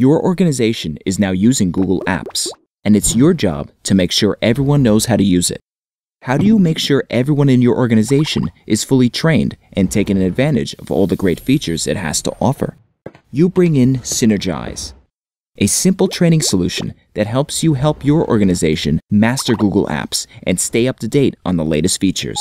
Your organization is now using Google Apps, and it's your job to make sure everyone knows how to use it. How do you make sure everyone in your organization is fully trained and taking advantage of all the great features it has to offer? You bring in Synergize, a simple training solution that helps you help your organization master Google Apps and stay up to date on the latest features.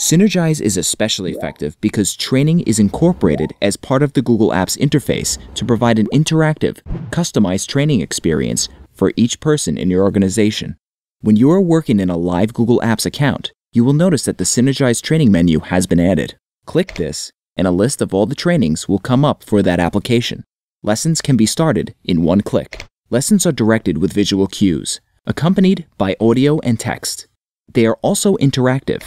Synergize is especially effective because training is incorporated as part of the Google Apps interface to provide an interactive, customized training experience for each person in your organization. When you are working in a live Google Apps account, you will notice that the Synergize training menu has been added. Click this, and a list of all the trainings will come up for that application. Lessons can be started in one click. Lessons are directed with visual cues, accompanied by audio and text. They are also interactive,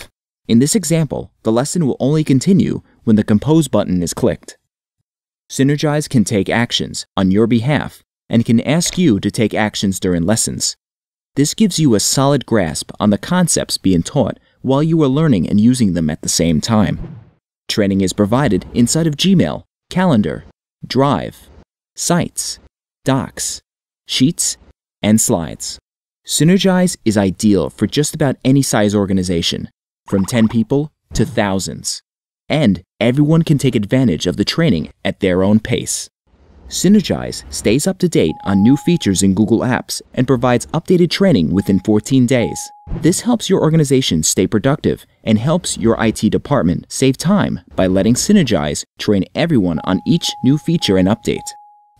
in this example, the lesson will only continue when the Compose button is clicked. Synergize can take actions on your behalf and can ask you to take actions during lessons. This gives you a solid grasp on the concepts being taught while you are learning and using them at the same time. Training is provided inside of Gmail, Calendar, Drive, Sites, Docs, Sheets, and Slides. Synergize is ideal for just about any size organization, from 10 people to thousands. And everyone can take advantage of the training at their own pace. Synergize stays up to date on new features in Google Apps and provides updated training within 14 days. This helps your organization stay productive and helps your IT department save time by letting Synergize train everyone on each new feature and update.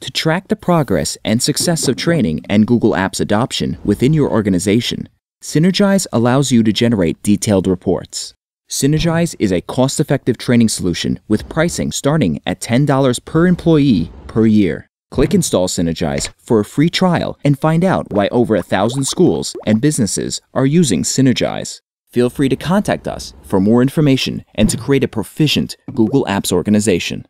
To track the progress and success of training and Google Apps adoption within your organization, Synergize allows you to generate detailed reports. Synergize is a cost-effective training solution with pricing starting at $10 per employee per year. Click Install Synergize for a free trial and find out why over a thousand schools and businesses are using Synergize. Feel free to contact us for more information and to create a proficient Google Apps organization.